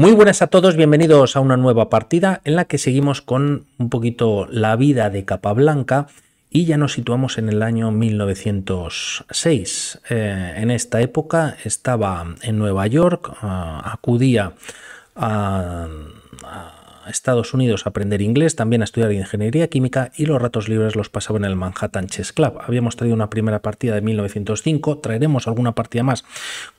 Muy buenas a todos, bienvenidos a una nueva partida en la que seguimos con un poquito la vida de Capablanca y ya nos situamos en el año 1906. Eh, en esta época estaba en Nueva York, ah, acudía a Estados Unidos a aprender inglés, también a estudiar ingeniería química y los ratos libres los pasaba en el Manhattan Chess Club. Habíamos traído una primera partida de 1905, traeremos alguna partida más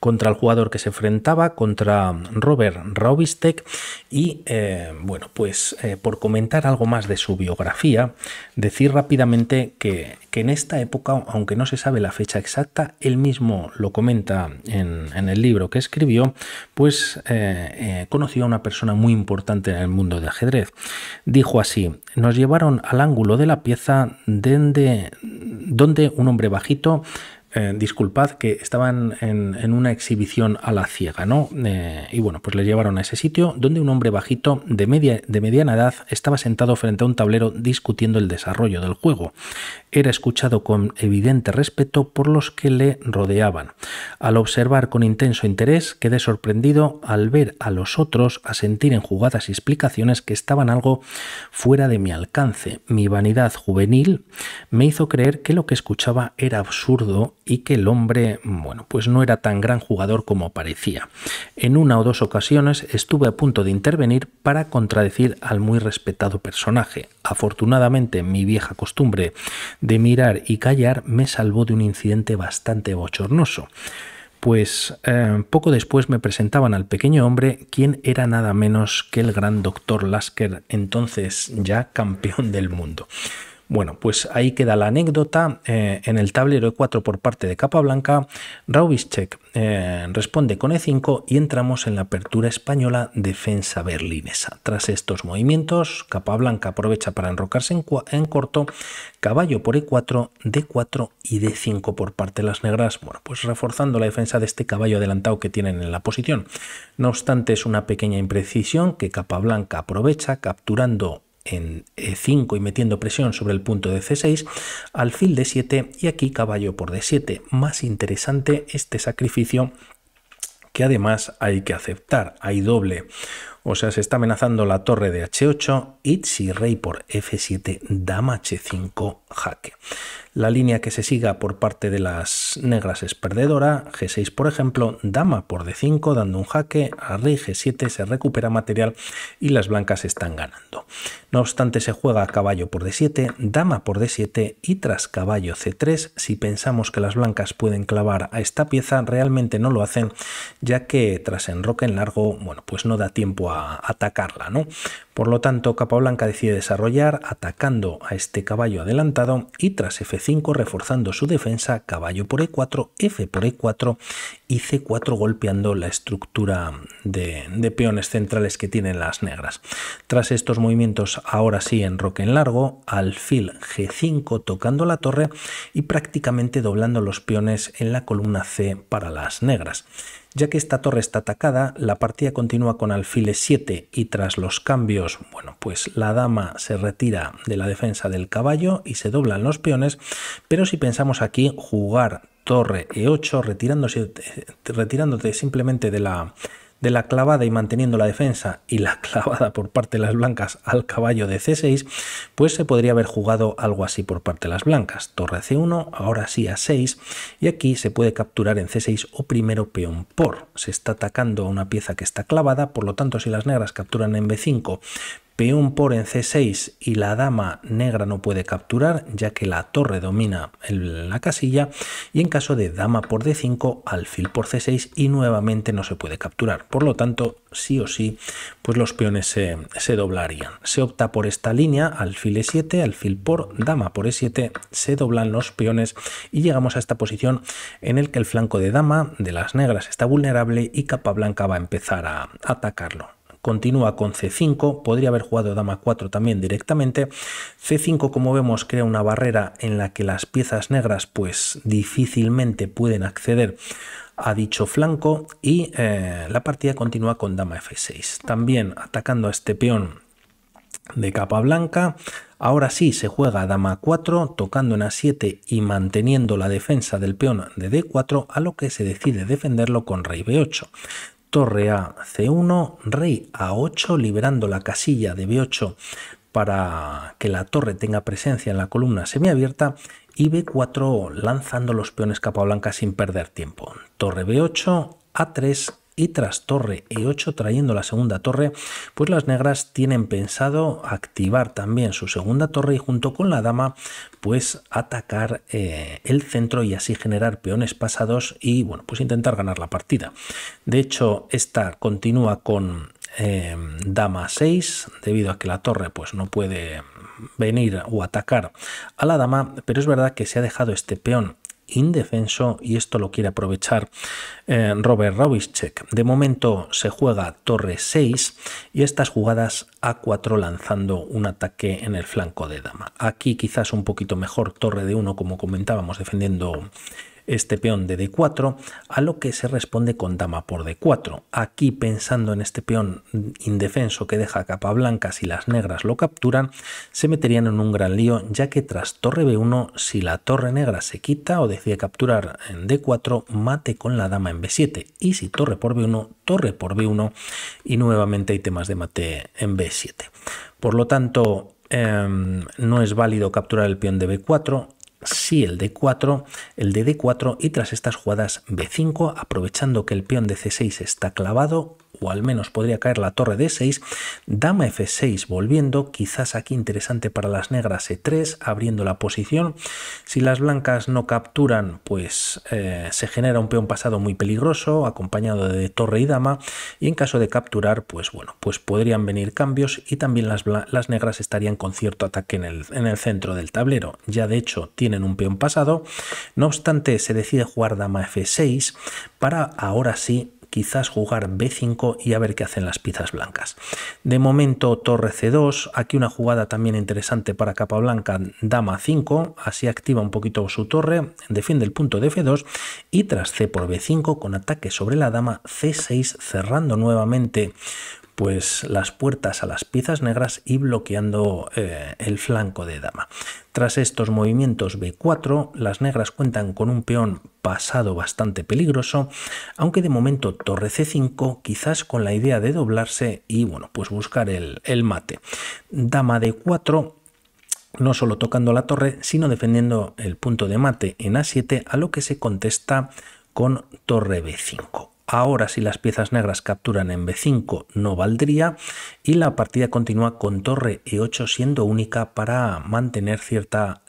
contra el jugador que se enfrentaba, contra Robert Raubistek y eh, bueno, pues eh, por comentar algo más de su biografía, decir rápidamente que, en esta época, aunque no se sabe la fecha exacta, él mismo lo comenta en, el libro que escribió, pues eh, conoció a una persona muy importante en el mundo de ajedrez. Dijo así, nos llevaron al ángulo de la pieza donde, donde un hombre bajito eh, disculpad, que estaban en, una exhibición a la ciega, ¿no? Eh, y bueno, pues le llevaron a ese sitio donde un hombre bajito de, de mediana edad estaba sentado frente a un tablero discutiendo el desarrollo del juego. Era escuchado con evidente respeto por los que le rodeaban. Al observar con intenso interés, quedé sorprendido al ver a los otros sentir en jugadas y explicaciones que estaban algo fuera de mi alcance. Mi vanidad juvenil me hizo creer que lo que escuchaba era absurdo y que el hombre, bueno, pues no era tan gran jugador como parecía. En una o dos ocasiones estuve a punto de intervenir para contradecir al muy respetado personaje. Afortunadamente, mi vieja costumbre de mirar y callar me salvó de un incidente bastante bochornoso pues eh, poco después me presentaban al pequeño hombre, quien era nada menos que el gran doctor Lasker, entonces ya campeón del mundo. Bueno, pues ahí queda la anécdota. Eh, en el tablero E4 por parte de blanca, Raubischek eh, responde con E5 y entramos en la apertura española defensa berlinesa. Tras estos movimientos, capa blanca aprovecha para enrocarse en, en corto, caballo por E4, D4 y D5 por parte de las negras. Bueno, pues reforzando la defensa de este caballo adelantado que tienen en la posición. No obstante, es una pequeña imprecisión que capa blanca aprovecha capturando en E5 y metiendo presión sobre el punto de C6, alfil de 7 y aquí caballo por D7. Más interesante este sacrificio que además hay que aceptar. Hay doble o sea, se está amenazando la torre de H8 y si rey por F7, dama H5, jaque. La línea que se siga por parte de las negras es perdedora. G6, por ejemplo, dama por D5, dando un jaque. A rey G7 se recupera material y las blancas están ganando. No obstante, se juega caballo por D7, dama por D7 y tras caballo C3. Si pensamos que las blancas pueden clavar a esta pieza, realmente no lo hacen, ya que tras enroque en largo, bueno, pues no da tiempo a atacarla, ¿no? Por lo tanto, capa blanca decide desarrollar atacando a este caballo adelantado y tras F5 reforzando su defensa, caballo por E4, F por E4 y C4 golpeando la estructura de, de peones centrales que tienen las negras. Tras estos movimientos, ahora sí en roque en largo, alfil G5 tocando la torre y prácticamente doblando los peones en la columna C para las negras. Ya que esta torre está atacada, la partida continúa con alfiles 7 y tras los cambios, bueno, pues la dama se retira de la defensa del caballo y se doblan los peones, pero si pensamos aquí jugar torre e8 retirándose, eh, retirándote simplemente de la de la clavada y manteniendo la defensa y la clavada por parte de las blancas al caballo de C6, pues se podría haber jugado algo así por parte de las blancas. Torre C1, ahora sí a 6 y aquí se puede capturar en C6 o primero peón por. Se está atacando a una pieza que está clavada, por lo tanto si las negras capturan en B5 Peón por en c6 y la dama negra no puede capturar ya que la torre domina la casilla y en caso de dama por d5, alfil por c6 y nuevamente no se puede capturar. Por lo tanto, sí o sí, pues los peones se, se doblarían. Se opta por esta línea, alfil e7, alfil por dama por e7, se doblan los peones y llegamos a esta posición en el que el flanco de dama de las negras está vulnerable y capa blanca va a empezar a atacarlo continúa con C5, podría haber jugado dama 4 también directamente. C5 como vemos crea una barrera en la que las piezas negras pues difícilmente pueden acceder a dicho flanco y eh, la partida continúa con dama F6. También atacando a este peón de capa blanca. Ahora sí se juega dama 4 tocando en A7 y manteniendo la defensa del peón de D4 a lo que se decide defenderlo con rey B8 torre a c1, rey a 8, liberando la casilla de b8 para que la torre tenga presencia en la columna semiabierta y b4 lanzando los peones capa blanca sin perder tiempo. Torre b8, a3, y tras torre e8 trayendo la segunda torre, pues las negras tienen pensado activar también su segunda torre y junto con la dama pues atacar eh, el centro y así generar peones pasados y bueno pues intentar ganar la partida. De hecho esta continúa con eh, dama 6 debido a que la torre pues no puede venir o atacar a la dama, pero es verdad que se ha dejado este peón indefenso y esto lo quiere aprovechar eh, Robert Robischek. De momento se juega torre 6 y estas jugadas a4 lanzando un ataque en el flanco de dama. Aquí quizás un poquito mejor torre de 1 como comentábamos defendiendo este peón de d4, a lo que se responde con dama por d4. Aquí pensando en este peón indefenso que deja capa blanca si las negras lo capturan, se meterían en un gran lío, ya que tras torre b1, si la torre negra se quita o decide capturar en d4, mate con la dama en b7, y si torre por b1, torre por b1, y nuevamente hay temas de mate en b7. Por lo tanto, em, no es válido capturar el peón de b4 sí el D4, el de D4 y tras estas jugadas B5, aprovechando que el peón de C6 está clavado, o al menos podría caer la torre d 6 dama f6 volviendo, quizás aquí interesante para las negras e3, abriendo la posición. Si las blancas no capturan, pues eh, se genera un peón pasado muy peligroso, acompañado de torre y dama, y en caso de capturar, pues bueno, pues podrían venir cambios y también las, negras estarían con cierto ataque en el, en el centro del tablero. Ya de hecho tienen un peón pasado, no obstante se decide jugar dama f6 para ahora sí quizás jugar B5 y a ver qué hacen las piezas blancas. De momento torre C2, aquí una jugada también interesante para capa blanca, dama 5, así activa un poquito su torre, defiende el punto de F2 y tras C por B5 con ataque sobre la dama C6 cerrando nuevamente pues, las puertas a las piezas negras y bloqueando eh, el flanco de dama. Tras estos movimientos B4, las negras cuentan con un peón pasado bastante peligroso, aunque de momento torre C5 quizás con la idea de doblarse y bueno, pues buscar el, el mate. Dama D4 no solo tocando la torre, sino defendiendo el punto de mate en A7, a lo que se contesta con torre B5. Ahora si las piezas negras capturan en B5 no valdría y la partida continúa con torre E8 siendo única para mantener cierta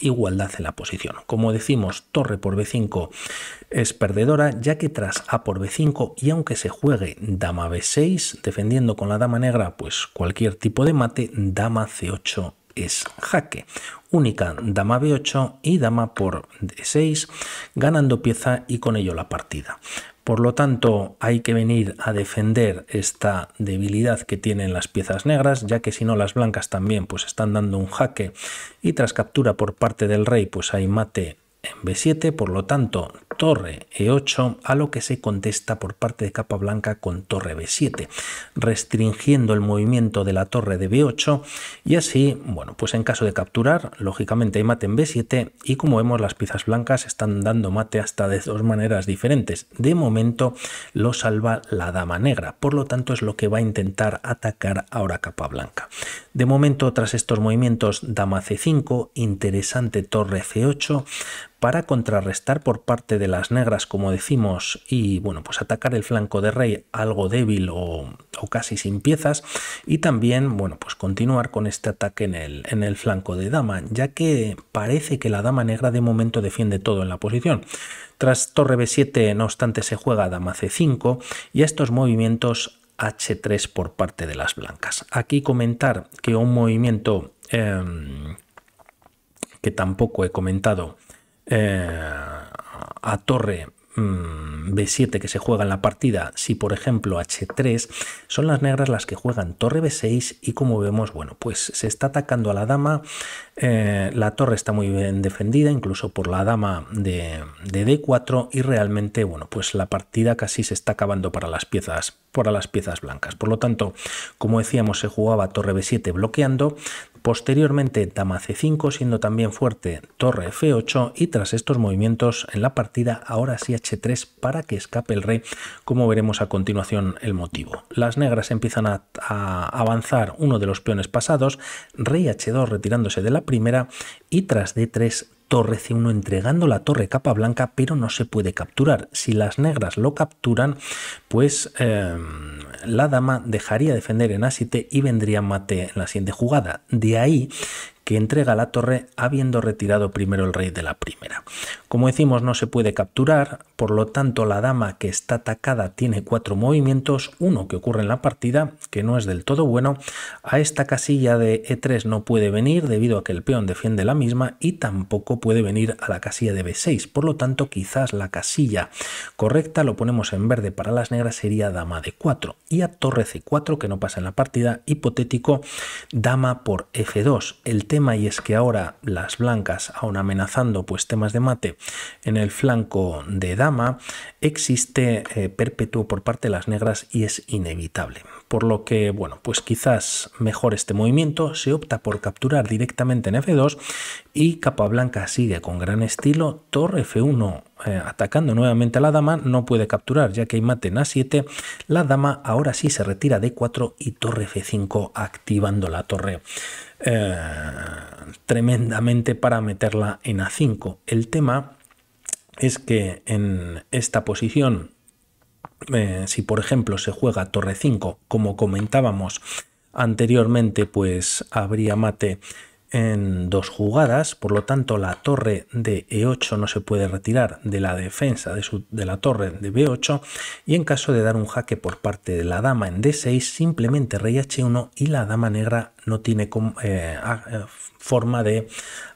igualdad en la posición. Como decimos, torre por B5 es perdedora ya que tras A por B5 y aunque se juegue dama B6 defendiendo con la dama negra pues cualquier tipo de mate, dama C8 es jaque. Única dama b8 y dama por d6, ganando pieza y con ello la partida. Por lo tanto, hay que venir a defender esta debilidad que tienen las piezas negras, ya que si no las blancas también pues están dando un jaque y tras captura por parte del rey pues hay mate en b7, por lo tanto, torre e8, a lo que se contesta por parte de capa blanca con torre b7, restringiendo el movimiento de la torre de b8 y así, bueno, pues en caso de capturar, lógicamente hay mate en b7 y como vemos las piezas blancas están dando mate hasta de dos maneras diferentes. De momento lo salva la dama negra, por lo tanto es lo que va a intentar atacar ahora capa blanca. De momento, tras estos movimientos, dama c5, interesante torre c8, para contrarrestar por parte de las negras, como decimos, y bueno, pues atacar el flanco de rey algo débil o, casi sin piezas, y también, bueno, pues continuar con este ataque en el, en el flanco de dama, ya que parece que la dama negra de momento defiende todo en la posición. Tras torre b7, no obstante, se juega dama c5 y estos movimientos h3 por parte de las blancas. Aquí comentar que un movimiento em, que tampoco he comentado eh, a torre mm, B7 que se juega en la partida, si por ejemplo H3, son las negras las que juegan torre B6 y como vemos, bueno, pues se está atacando a la dama, eh, la torre está muy bien defendida, incluso por la dama de, de, D4 y realmente, bueno, pues la partida casi se está acabando para las piezas, para las piezas blancas. Por lo tanto, como decíamos, se jugaba torre B7 bloqueando, posteriormente dama c5 siendo también fuerte torre f8 y tras estos movimientos en la partida ahora sí h3 para que escape el rey como veremos a continuación el motivo. Las negras empiezan a, a avanzar uno de los peones pasados, rey h2 retirándose de la primera y tras d3 torre C1 entregando la torre capa blanca, pero no se puede capturar. Si las negras lo capturan, pues em, la dama dejaría defender en a y vendría mate en la siguiente jugada. De ahí que entrega la torre habiendo retirado primero el rey de la primera. Como decimos, no se puede capturar, por lo tanto la dama que está atacada tiene cuatro movimientos, uno que ocurre en la partida, que no es del todo bueno, a esta casilla de E3 no puede venir debido a que el peón defiende la misma y tampoco puede venir a la casilla de B6, por lo tanto quizás la casilla correcta lo ponemos en verde para las negras sería dama de 4 y a torre C4 que no pasa en la partida, hipotético dama por F2 y es que ahora las blancas, aún amenazando pues temas de mate en el flanco de dama, existe eh, perpetuo por parte de las negras y es inevitable. Por lo que, bueno, pues quizás mejor este movimiento, se opta por capturar directamente en F2 y capa blanca sigue con gran estilo, torre F1 eh, atacando nuevamente a la dama, no puede capturar, ya que hay mate en A7. La dama ahora sí se retira D4 y torre F5 activando la torre. Eh, tremendamente para meterla en A5. El tema es que en esta posición, eh, si por ejemplo se juega torre 5, como comentábamos anteriormente, pues habría mate en dos jugadas, por lo tanto la torre de E8 no se puede retirar de la defensa de, de, la torre de B8 y en caso de dar un jaque por parte de la dama en D6 simplemente rey H1 y la dama negra no tiene eh, ah, eh, forma de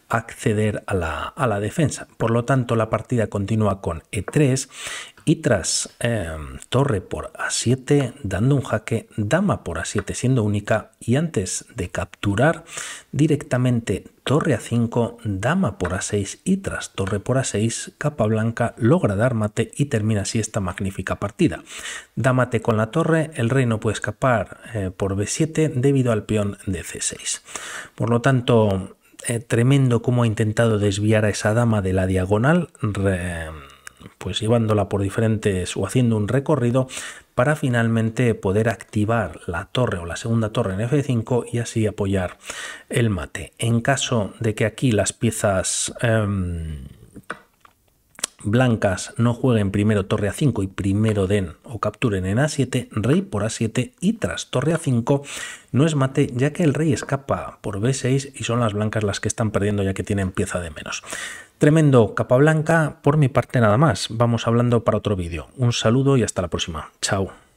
acceder a la, defensa. Por lo tanto, la partida continúa con E3 y tras em, torre por A7, dando un jaque, dama por A7 siendo única y antes de capturar directamente torre A5, dama por A6 y tras torre por A6, capa blanca logra dar mate y termina así esta magnífica partida. Dámate con la torre, el rey no puede escapar eh, por B7 debido al peón de C6. Por lo tanto, eh, tremendo cómo ha intentado desviar a esa dama de la diagonal, pues llevándola por diferentes o haciendo un recorrido para finalmente poder activar la torre o la segunda torre en F5 y así apoyar el mate. En caso de que aquí las piezas... Em, blancas no jueguen primero torre a 5 y primero den o capturen en a7, rey por a7 y tras torre a 5 no es mate ya que el rey escapa por b6 y son las blancas las que están perdiendo ya que tienen pieza de menos. Tremendo capa blanca, por mi parte nada más, vamos hablando para otro vídeo. Un saludo y hasta la próxima. Chao.